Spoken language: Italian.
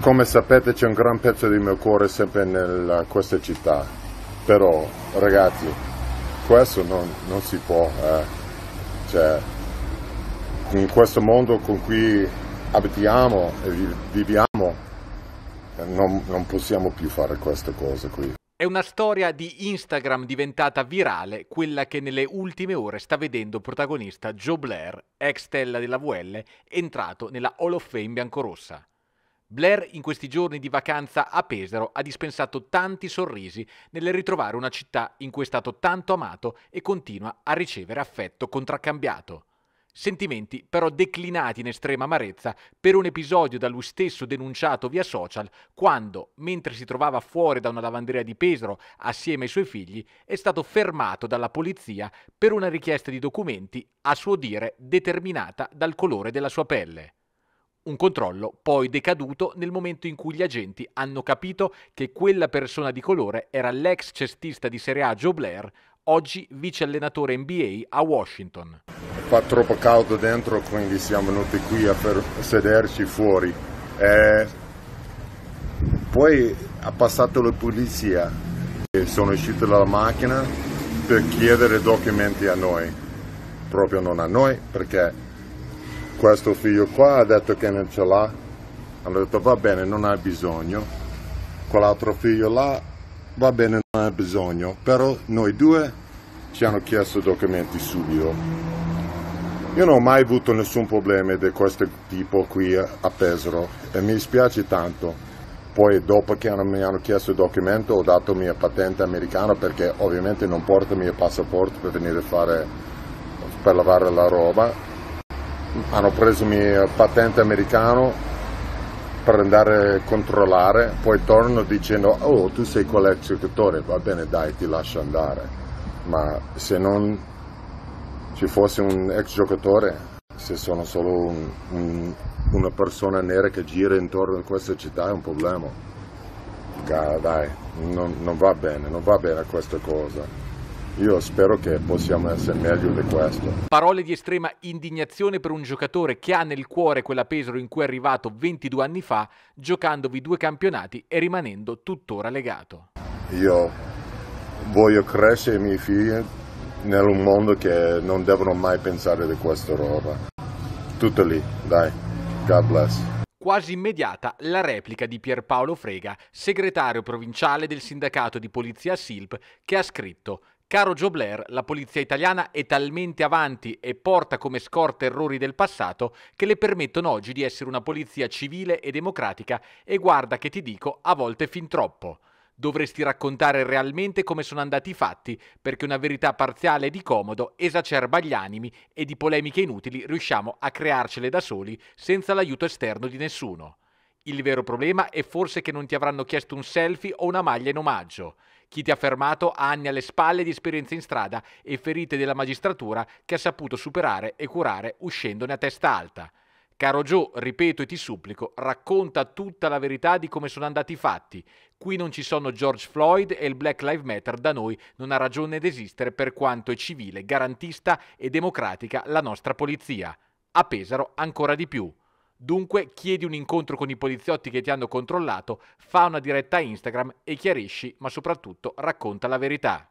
Come sapete c'è un gran pezzo del mio cuore sempre in questa città, però ragazzi, questo non, non si può, eh. cioè, in questo mondo con cui abitiamo e viviamo non, non possiamo più fare queste cose qui. È una storia di Instagram diventata virale, quella che nelle ultime ore sta vedendo protagonista Joe Blair, ex stella della VL, entrato nella Hall of Fame biancorossa. Blair in questi giorni di vacanza a Pesaro ha dispensato tanti sorrisi nel ritrovare una città in cui è stato tanto amato e continua a ricevere affetto contraccambiato. Sentimenti però declinati in estrema amarezza per un episodio da lui stesso denunciato via social quando, mentre si trovava fuori da una lavanderia di Pesaro assieme ai suoi figli, è stato fermato dalla polizia per una richiesta di documenti, a suo dire determinata dal colore della sua pelle un controllo poi decaduto nel momento in cui gli agenti hanno capito che quella persona di colore era l'ex cestista di Serie A Joe Blair, oggi vice allenatore NBA a Washington. Fa troppo caldo dentro, quindi siamo venuti qui a per sederci fuori. E poi ha passato la polizia e sono uscito dalla macchina per chiedere documenti a noi, proprio non a noi perché questo figlio qua ha detto che non ce l'ha, hanno detto va bene, non hai bisogno, quell'altro figlio là va bene, non hai bisogno, però noi due ci hanno chiesto documenti subito. Io non ho mai avuto nessun problema di questo tipo qui a Pesaro e mi dispiace tanto. Poi dopo che mi hanno chiesto il documento ho dato mia patente americana perché ovviamente non porto il mio passaporto per venire a fare, per lavare la roba hanno preso il patente americano per andare a controllare, poi torno dicendo oh tu sei quell'esecutatore, va bene dai ti lascio andare, ma se non ci fosse un ex giocatore, se sono solo un, un, una persona nera che gira intorno a questa città è un problema, dai, non, non va bene, non va bene questa cosa. Io spero che possiamo essere meglio di questo. Parole di estrema indignazione per un giocatore che ha nel cuore quella Pesaro in cui è arrivato 22 anni fa, giocandovi due campionati e rimanendo tuttora legato. Io voglio crescere i miei figli nel mondo che non devono mai pensare di questa roba. Tutto lì, dai. God bless quasi immediata la replica di Pierpaolo Frega, segretario provinciale del sindacato di polizia SILP, che ha scritto Caro Joe Blair, la polizia italiana è talmente avanti e porta come scorta errori del passato che le permettono oggi di essere una polizia civile e democratica e guarda che ti dico a volte fin troppo. Dovresti raccontare realmente come sono andati i fatti perché una verità parziale e di comodo esacerba gli animi e di polemiche inutili riusciamo a crearcele da soli senza l'aiuto esterno di nessuno. Il vero problema è forse che non ti avranno chiesto un selfie o una maglia in omaggio. Chi ti ha fermato ha anni alle spalle di esperienza in strada e ferite della magistratura che ha saputo superare e curare uscendone a testa alta. Caro Gio, ripeto e ti supplico, racconta tutta la verità di come sono andati i fatti. Qui non ci sono George Floyd e il Black Lives Matter da noi non ha ragione d'esistere per quanto è civile, garantista e democratica la nostra polizia. A Pesaro ancora di più. Dunque chiedi un incontro con i poliziotti che ti hanno controllato, fa una diretta Instagram e chiarisci, ma soprattutto racconta la verità.